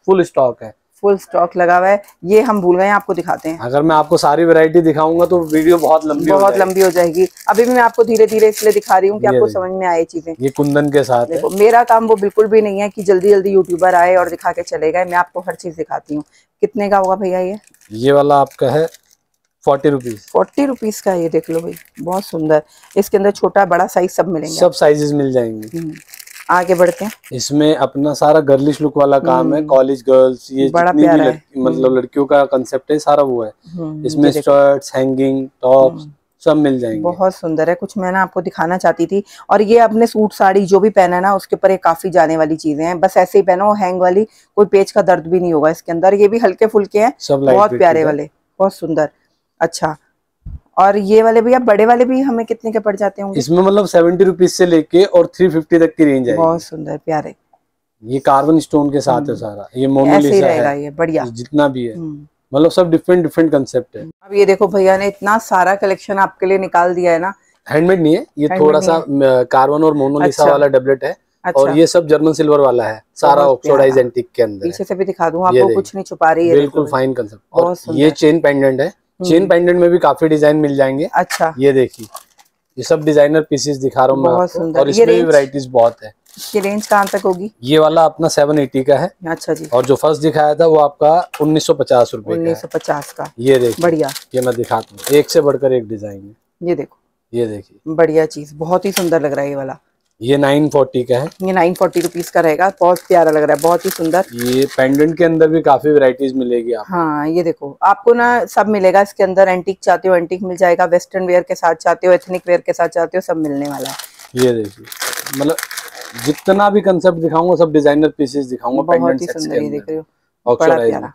फुल स्टॉक है फुल स्टॉक लगा हुआ है ये हम भूल गए आपको दिखाते हैं अगर मैं आपको सारी वेरायटी दिखाऊंगा तो वीडियो बहुत लंबी बहुत लंबी हो जाएगी अभी भी मैं आपको धीरे धीरे इसलिए दिखा रही हूँ की आपको समझ में आए चीजें ये कुंदन के साथ मेरा काम वो बिल्कुल भी नहीं है की जल्दी जल्दी यूट्यूबर आए और दिखा के चले गए मैं आपको हर चीज दिखाती हूँ कितने का होगा भैया ये ये वाला आपका है फोर्टी रुपीज फोर्टी रुपीज का ये देख लो भाई बहुत सुंदर इसके अंदर छोटा बड़ा साइज सब मिलेंगे सब साइजेस मिल जाएंगे हम्म। आगे बढ़ते हैं इसमें अपना सारा गर्लिश लुक वाला काम है कॉलेज हम्म। गर्ल्स ये बड़ा जितनी भी लड़, हम्म। मतलब लड़कियों का कंसेप्ट है सारा वो है हम्म, इसमें शर्ट्स हैंगिंग टॉप्स सब मिल जाएंगे बहुत सुंदर है कुछ मैं ना आपको दिखाना चाहती थी और ये अपने सूट साड़ी जो भी पहना ना उसके ऊपर ये काफी जाने वाली चीजें हैं बस ऐसे ही पहनो हैंग वाली कोई पेज का दर्द भी नहीं होगा इसके अंदर ये भी हल्के फुल्के हैं बहुत प्यारे वाले बहुत सुंदर अच्छा और ये वाले भैया बड़े वाले भी हमें कितने के पड़ जाते होंगे इसमें मतलब सेवेंटी रुपीज से लेके और थ्री फिफ्टी तक की रेंज है बहुत सुंदर प्यारे ये कार्बन स्टोन के साथ है हम्म। सारा ये मोनालिसा ये बढ़िया जितना भी है हम्म। मतलब सब डिफरेंट डिफरेंट कंसेप्ट है अब ये देखो भैया ने इतना सारा कलेक्शन आपके लिए निकाल दिया है ना हैंडमेड नहीं है ये थोड़ा सा कार्बन और मोनोलिसा अच्छा। वाला डबलेट है अच्छा। और ये सब जर्मन सिल्वर वाला है सारा ऑक्सोडाइज एंटिक के अंदर पीछे से भी दिखा दूं आपको कुछ नहीं छुपा रही है बिल्कुल फाइन कंसेप्ट और ये चेन पेंडेंट है चेन पेंडेंट हम्म। में भी काफी डिजाइन मिल जाएंगे अच्छा ये देखिए ये सब डिजाइनर पीसेस दिखा रहा हूँ मैं और इसमें भी वराइटीज बहुत है इसकी रेंज कहाँ तक होगी ये वाला अपना सेवन एटी का है अच्छा जी और जो फर्स्ट दिखाया था वो आपका उन्नीस सौ पचास रूपए उन्नीस सौ पचास का ये देखिए बढ़िया ये मैं दिखाता हूँ एक से बढ़कर एक डिजाइन है ये देखो ये देखिए बढ़िया चीज बहुत ही सुंदर लग रहा है ये वाला ये नाइन फोर्टी का है ये नाइन फोर्टी रुपीज का रहेगा बहुत प्यारा लग रहा है बहुत ही सुंदर ये पेंडेंट के अंदर भी काफी वेराइटीज मिलेगी आप हाँ ये देखो आपको ना सब मिलेगा इसके अंदर एंटीक चाहते हो एंटीक मिल जाएगा वेस्टर्न वेयर के साथ चाहते हो एथनिक वेयर के साथ चाहते हो सब मिलने वाला है ये देखिए मतलब जितना भी कंसेप्ट दिखाऊंगा सब डिजाइनर पीसेस दिखाऊंगा बहुत ही सुंदर देख रहे हो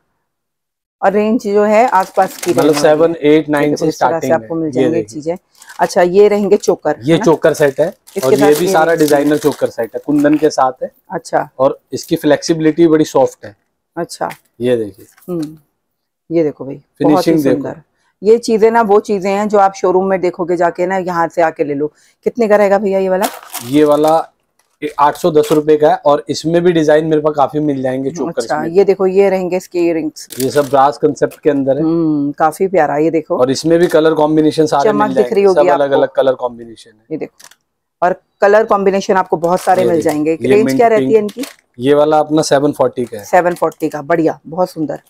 और रेंज जो है आसपास की मतलब सेवन एट नाइन से स्टार्टिंग आपको मिल जाएंगे चीजें अच्छा ये रहेंगे चोकर ये चोकर सेट है और ये भी सारा डिजाइनर चोकर सेट है कुंदन के साथ है अच्छा और इसकी फ्लेक्सिबिलिटी बड़ी सॉफ्ट है अच्छा ये देखिए हम्म, ये देखो भाई फिनिशिंग सुंदर ये चीजें ना वो चीजें हैं जो आप शोरूम में देखोगे जाके ना यहाँ से आके ले लो कितने का रहेगा भैया ये वाला ये वाला आठ सौ दस रूपए का है और इसमें भी डिजाइन मेरे पास काफी मिल जाएंगे चोकर अच्छा, ये देखो ये रहेंगे इसके इयरिंग्स ये सब ब्रास कंसेप्ट के अंदर है हम्म, काफी प्यारा ये देखो और इसमें भी कलर कॉम्बिनेशन सारे मिल दिख रही होगी अलग अलग कलर कॉम्बिनेशन है ये देखो और कलर कॉम्बिनेशन आपको बहुत सारे मिल जाएंगे रेंज क्या रहती है इनकी ये वाला अपना सेवन फोर्टी का सेवन फोर्टी का बढ़िया बहुत सुंदर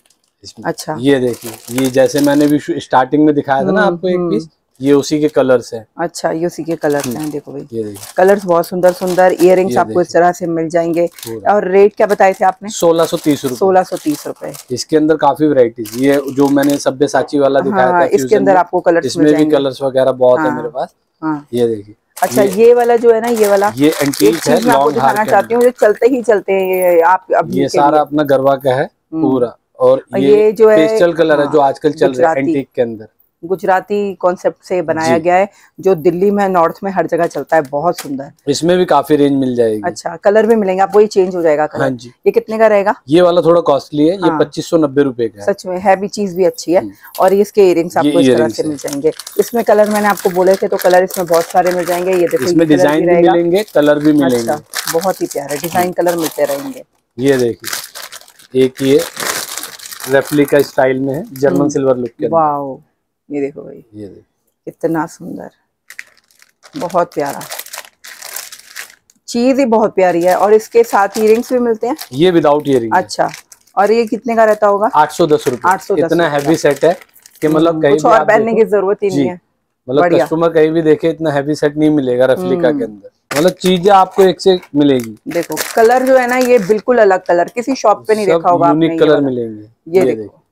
अच्छा ये देखिए ये जैसे मैंने भी स्टार्टिंग में दिखाया था ना हम्म, आपको एक पीस हम्म। ये उसी के कलर्स हैं अच्छा ये उसी के कलर हम्म। हैं देखो भाई कलर कलर्स बहुत सुंदर सुंदर इयर आपको इस तरह से मिल जाएंगे और रेट क्या बताए थे आपने सोलह सौ तीस रूपए सोलह सो तीस रूपए इसके अंदर काफी वेराइटीज ये जो मैंने सभ्य साची वाला हाँ, दिखाया था इसके अंदर आपको कलर इसमें भी कलर वगैरह बहुत है हाँ, मेरे पास हाँ। ये देखिए अच्छा ये, ये वाला जो है ना ये वाला ये एंटीक है मैं आपको दिखाना चाहती हूँ चलते ही चलते हैं आप अब ये सारा अपना गरबा का है हम्म। पूरा और ये, ये जो है पेस्टल कलर है जो आजकल चल रहा है एंटीक के अंदर गुजराती कॉन्सेप्ट से बनाया गया है जो दिल्ली में नॉर्थ में हर जगह चलता है बहुत सुंदर इसमें भी काफी रेंज मिल जाएगी अच्छा कलर भी मिलेंगे आपको ये चेंज हो जाएगा कलर हाँ जी ये कितने का रहेगा ये वाला थोड़ा कॉस्टली है हाँ। ये पच्चीस सौ नब्बे रूपए का सच में है भी चीज भी अच्छी है और इसके इयरिंग्स आपको इस तरह से मिल जाएंगे इसमें कलर मैंने आपको बोले थे तो कलर इसमें बहुत सारे मिल जाएंगे ये देखिए डिजाइन भी मिलेंगे कलर भी अच्छा, मिलेंगे बहुत ही प्यारा डिजाइन कलर मिलते रहेंगे ये देखिए एक ये रेप्लिका स्टाइल में है जर्मन सिल्वर लुक के वाओ ये देखो भाई ये देखो इतना सुंदर बहुत प्यारा चीज ही बहुत प्यारी है और इसके साथ इयरिंग्स भी मिलते हैं ये विदाउट इयरिंग अच्छा और ये कितने का रहता होगा आठ सौ दस रूपए आठ सौ इतना हैवी सेट है कि हम्म। मतलब कहीं और पहनने की जरूरत ही नहीं है मतलब कस्टमर कहीं भी देखे इतना हैवी सेट नहीं मिलेगा रफलिका के हम्म। अंदर मतलब चीजें आपको एक से मिलेगी देखो कलर जो है ना ये बिल्कुल अलग कलर किसी शॉप पे नहीं देखा होगा यूनिक कलर मिलेंगे ये देखो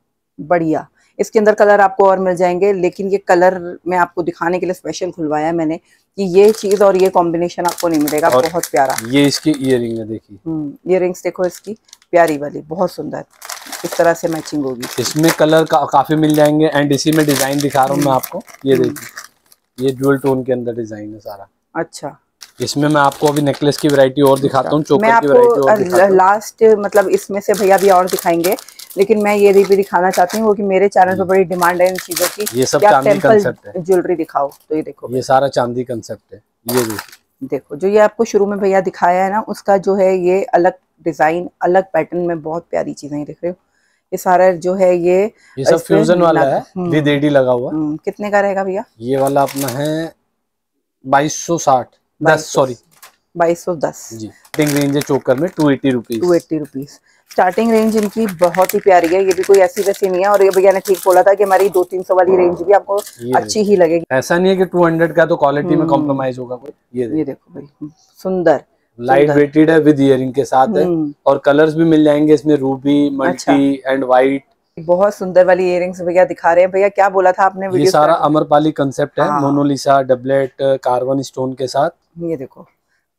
बढ़िया इसके अंदर कलर आपको और मिल जाएंगे लेकिन ये कलर मैं आपको दिखाने के लिए स्पेशल खुलवाया मैंने कि ये चीज और ये कॉम्बिनेशन आपको नहीं मिलेगा बहुत प्यारा ये इसकी इयर रिंग देखिए इयर हम्म, देखो इसकी प्यारी वाली बहुत सुंदर इस तरह से मैचिंग होगी इसमें कलर का, काफी मिल जाएंगे एंड इसी में डिजाइन दिखा रहा हूँ मैं हम्म। आपको ये हम्म। देखिए ये ड्यूल टोन के अंदर डिजाइन है सारा अच्छा इसमें मैं आपको अभी नेकलेस की वैरायटी और दिखाता अच्छा। हूँ चोकर की वैरायटी और लास्ट मतलब इसमें से भैया भी और दिखाएंगे लेकिन मैं ये भी दिखाना चाहती हूँ कि मेरे चैनल पर बड़ी डिमांड है इन चीजों की ये सब चांदी है ज्वेलरी दिखाओ तो ये देखो ये सारा चांदी कंसेप्ट है ये देखो जो ये आपको शुरू में भैया दिखाया है ना उसका जो है ये अलग डिजाइन अलग पैटर्न में बहुत प्यारी चीजें दिख रहे हो ये सारा जो है ये ये सब फ्यूजन वाला है विदेडी हम्म। लगा हुआ हम्म, कितने का रहेगा भैया ये वाला अपना है बाईस सौ साठ दस सॉरी बाईस सौ दस जी रेंज है चोकर में two eighty rupees two eighty rupees starting range इनकी बहुत ही प्यारी है ये भी कोई ऐसी वैसी नहीं है और ये भैया ने ठीक बोला था कि हमारी दो तीन सौ वाली रेंज भी आपको अच्छी ही लगेगी ऐसा नहीं है कि टू हंड्रेड का तो क्वालिटी में कॉम्प्रोमाइज होगा कोई ये देखो, ये देखो भाई सुंदर लाइट वेटेड है विद इयरिंग के साथ है हम्म। और कलर्स भी मिल जाएंगे इसमें रूबी मल्टी एंड व्हाइट बहुत सुंदर वाली इयर भैया दिखा रहे हैं भैया क्या बोला था आपने ये सारा अमरपाली कंसेप्ट है मोनोलिसा डबलेट कार्बन स्टोन के साथ ये देखो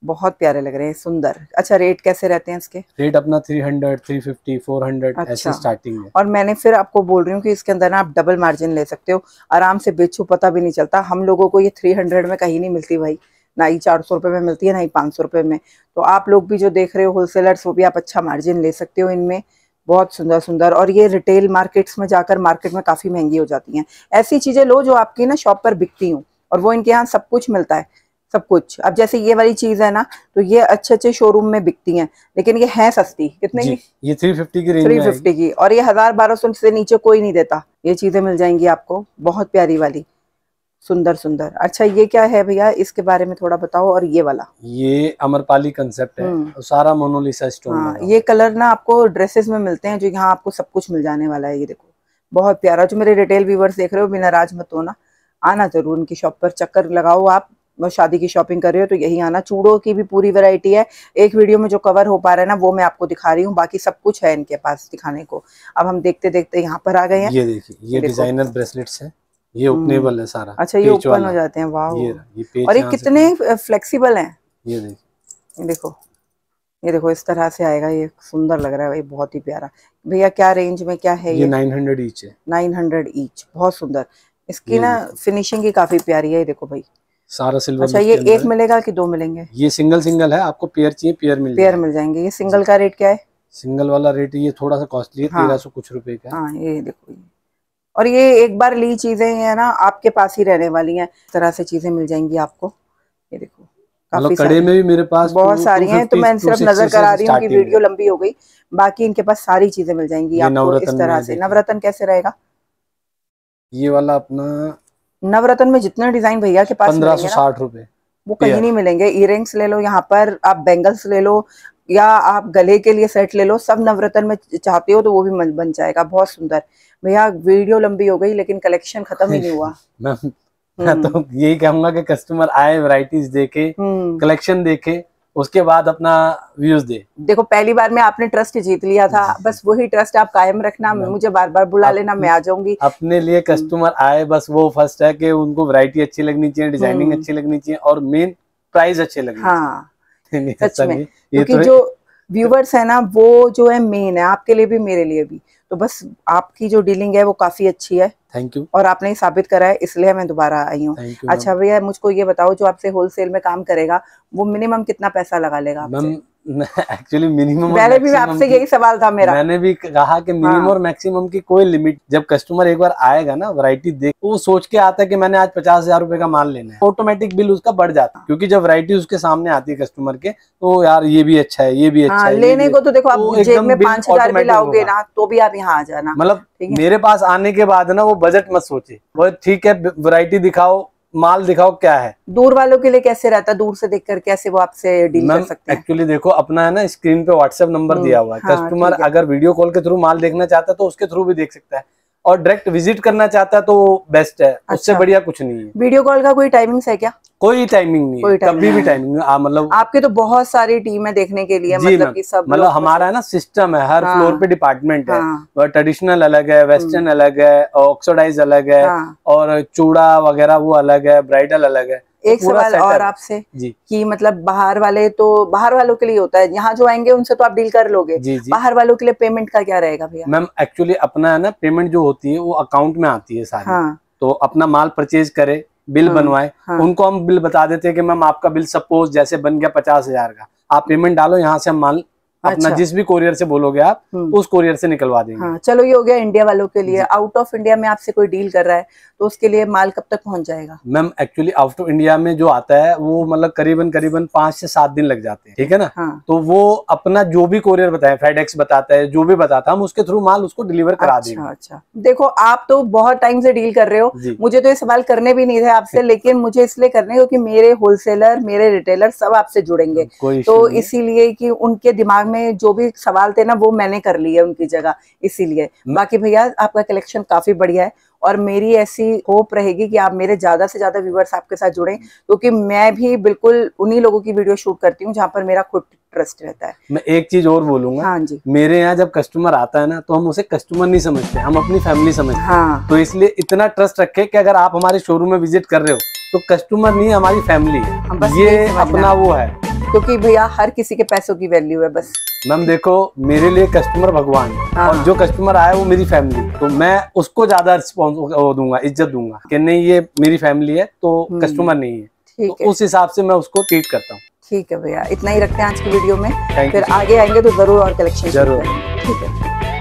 बहुत प्यारे लग रहे हैं सुंदर अच्छा रेट कैसे रहते हैं इसके रेट अपना 300, 350, 400 अच्छा। ऐसे स्टार्टिंग है और मैंने फिर आपको बोल रही हूँ कि इसके अंदर ना आप डबल मार्जिन ले सकते हो आराम से बेचो पता भी नहीं चलता हम लोगों को ये 300 में कहीं नहीं मिलती भाई ना ही चार सौ रुपए में मिलती है ना ही पाँच सौ रुपए में तो आप लोग भी जो देख रहे हो होलसेलर्स वो भी आप अच्छा मार्जिन ले सकते हो इनमें बहुत सुंदर सुंदर और ये रिटेल मार्केट्स में जाकर मार्केट में काफ़ी महंगी हो जाती है ऐसी चीज़ें लो जो आपकी ना शॉप पर बिकती हूँ और वो इनके यहाँ सब कुछ मिलता है सब कुछ अब जैसे ये वाली चीज है ना तो ये अच्छे अच्छे शोरूम में बिकती हैं लेकिन ये है सस्ती कितने की ये 350 की थ्री फिफ्टी की और ये हजार बारह सौ से नीचे कोई नहीं देता ये चीजें मिल जाएंगी आपको बहुत प्यारी वाली सुंदर सुंदर अच्छा ये क्या है भैया इसके बारे में थोड़ा बताओ और ये वाला ये अमरपाली कंसेप्ट है हम्म। और सारा मोनोलिसा स्टोन हाँ, ये कलर ना आपको ड्रेसेस में मिलते हैं जो यहाँ आपको सब कुछ मिल जाने वाला है ये देखो बहुत प्यारा जो मेरे रिटेल व्यूवर्स देख रहे हो बिना राज मत होना आना जरूर उनकी शॉप पर चक्कर लगाओ आप शादी की शॉपिंग कर रहे हो तो यही आना चूड़ों की भी पूरी वैरायटी है एक वीडियो में जो कवर हो पा रहा है ना वो मैं आपको दिखा रही हूँ बाकी सब कुछ है इनके पास दिखाने को अब हम देखते देखते यहाँ पर आ गए हैं ये देखिए ये डिजाइनर ब्रेसलेट्स है ये ओपनेबल हम्म। है सारा अच्छा ये ओपन हो जाते हैं वाह और ये कितने फ्लेक्सीबल है ये देखिए देखो ये देखो इस तरह से आएगा ये सुंदर लग रहा है भाई बहुत ही प्यारा भैया क्या रेंज में क्या है ये नाइन हंड्रेड ईच है नाइन हंड्रेड ईच बहुत सुंदर इसकी ना फिनिशिंग ही काफी प्यारी है ये देखो भाई सारा सिल्वर अच्छा ये एक मिलेगा कि दो मिलेंगे ये सिंगल सिंगल है आपको पेयर चाहिए पेयर मिल पेयर मिल जाएंगे ये सिंगल का रेट क्या है सिंगल वाला रेट ये थोड़ा सा कॉस्टली है तेरह हाँ। सौ कुछ रुपए का हाँ ये देखो और ये एक बार ली चीजें है ना आपके पास ही रहने वाली है इस तरह से चीजें मिल जाएंगी आपको ये देखो मतलब काफी कड़े में भी मेरे पास बहुत सारी हैं तो मैं सिर्फ नजर करा रही हूँ कि वीडियो लंबी हो गई बाकी इनके पास सारी चीजें मिल जाएंगी आपको इस तरह से नवरत्न कैसे रहेगा ये वाला अपना नवरत्न में जितने डिजाइन भैया के पास पंद्रह सौ साठ रूपए वो कहीं नहीं मिलेंगे इयर ले लो यहाँ पर आप बैंगल्स ले लो या आप गले के लिए सेट ले लो सब नवरत्न में चाहते हो तो वो भी बन जाएगा बहुत सुंदर भैया वीडियो लंबी हो गई लेकिन कलेक्शन खत्म ही नहीं हुआ [laughs] मैं तो हम्म। यही कहूंगा कि कस्टमर आए वैरायटीज देखे हम्म। कलेक्शन देखे उसके बाद अपना व्यूज दे देखो पहली बार में आपने ट्रस्ट जीत लिया था बस वही ट्रस्ट आप कायम रखना मुझे बार बार बुला लेना मैं आ जाऊंगी अपने लिए कस्टमर आए बस वो फर्स्ट है कि उनको वैरायटी अच्छी लगनी चाहिए डिजाइनिंग हम्म। अच्छी लगनी चाहिए और मेन प्राइस अच्छे लगे हाँ [laughs] सच में क्योंकि तो जो व्यूवर्स है ना वो जो है मेन है आपके लिए भी मेरे लिए भी तो बस आपकी जो डीलिंग है वो काफी अच्छी है थैंक यू और आपने साबित करा है इसलिए मैं दोबारा आई हूँ अच्छा भैया मुझको ये बताओ जो आपसे होलसेल में काम करेगा वो मिनिमम कितना पैसा लगा लेगा आपसे? एक्चुअली मिनिमम मैंने भी आपसे यही सवाल था मेरा मैंने भी कहा कि मिनिमम हाँ। और मैक्सिमम की कोई लिमिट जब कस्टमर एक बार आएगा ना वैरायटी देख तो वो सोच के आता है कि मैंने आज पचास हजार रूपए का माल लेना है ऑटोमेटिक बिल उसका बढ़ जाता है क्योंकि जब वैरायटी उसके सामने आती है कस्टमर के तो यार ये भी अच्छा है ये भी अच्छा हाँ, है लेने को तो देखो तो आप पांच हजार भी लाओगे ना तो भी आप यहाँ आ जाना मतलब मेरे पास आने के बाद ना वो बजट मत सोचे वो ठीक है वरायटी दिखाओ माल दिखाओ क्या है दूर वालों के लिए कैसे रहता दूर से देख कर कैसे वो आपसे डील कर सकते हैं एक्चुअली देखो अपना है ना स्क्रीन पे व्हाट्सएप हम्म, नंबर दिया हुआ है हाँ, कस्टमर अगर वीडियो कॉल के थ्रू माल देखना चाहता है तो उसके थ्रू भी देख सकता है और डायरेक्ट विजिट करना चाहता है तो बेस्ट है अच्छा। उससे बढ़िया कुछ नहीं है वीडियो कॉल का कोई टाइमिंग है क्या कोई टाइमिंग नहीं कोई कभी भी टाइमिंग हाँ, मतलब आपके तो बहुत सारी टीम है देखने के लिए मतलब कि सब मतलब हमारा है ना सिस्टम है हर फ्लोर हाँ। पे डिपार्टमेंट है ट्रेडिशनल हाँ। अलग है वेस्टर्न हम्म। अलग है ऑक्सोडाइज अलग है और चूड़ा वगैरह वो अलग है ब्राइडल अलग है तो एक सवाल और आपसे कि मतलब बाहर वाले तो बाहर वालों के लिए होता है यहाँ जो आएंगे उनसे तो आप डील कर लोगे जी, जी। बाहर वालों के लिए पेमेंट का क्या रहेगा भैया मैम एक्चुअली अपना है ना पेमेंट जो होती है वो अकाउंट में आती है सारी हाँ। तो अपना माल परचेज करे बिल हाँ, बनवाए हाँ। उनको हम बिल बता देते हैं कि मैम आपका बिल सपोज जैसे बन गया पचास हजार का आप पेमेंट डालो यहाँ से हम माल अपना अच्छा। जिस भी कोरियर से बोलोगे आप हम्म। उस कोरियर से निकलवा देंगे हाँ, चलो ये हो गया इंडिया वालों के लिए आउट ऑफ इंडिया में आपसे कोई डील कर रहा है तो उसके लिए माल कब तक पहुंच जाएगा ma'am actually out of India में जो आता है वो मतलब करीबन करीबन पांच से सात दिन लग जाते हैं ठीक है ना हाँ। तो वो अपना जो भी कोरियर बताए फेड बताता है जो भी बताता है हम उसके थ्रू माल उसको डिलीवर करा अच्छा, देंगे अच्छा देखो आप तो बहुत टाइम से डील कर रहे हो मुझे तो ये सवाल करने भी नहीं थे आपसे [laughs] लेकिन मुझे इसलिए करने क्योंकि मेरे होलसेलर मेरे रिटेलर सब आपसे जुड़ेंगे तो इसीलिए की उनके दिमाग में जो भी सवाल थे ना वो मैंने कर लिए उनकी जगह इसीलिए बाकी भैया आपका कलेक्शन काफी बढ़िया है और मेरी ऐसी होप रहेगी कि आप मेरे ज्यादा से ज्यादा व्यूवर्स आपके साथ जुड़े क्योंकि तो मैं भी बिल्कुल उन्हीं लोगों की वीडियो शूट करती हूँ जहाँ पर मेरा खुद ट्रस्ट रहता है मैं एक चीज और बोलूंगा हाँ जी मेरे यहाँ जब कस्टमर आता है ना तो हम उसे कस्टमर नहीं समझते हम अपनी फैमिली समझते हाँ तो इसलिए इतना ट्रस्ट रखे की अगर आप हमारे शोरूम में विजिट कर रहे हो तो कस्टमर नहीं हमारी फैमिली है ये अपना वो है क्योंकि भैया हर किसी के पैसों की वैल्यू है बस मैम देखो मेरे लिए कस्टमर भगवान है हाँ। और जो कस्टमर आया वो मेरी फैमिली तो मैं उसको ज्यादा रिस्पॉन्स दूंगा इज्जत दूंगा कि नहीं ये मेरी फैमिली है तो कस्टमर हम्म। नहीं है ठीक तो है उस हिसाब से मैं उसको ट्रीट करता हूँ ठीक है भैया इतना ही रखते हैं आज की वीडियो में फिर आगे आएंगे तो जरूर और कलेक्शन जरूर ठीक है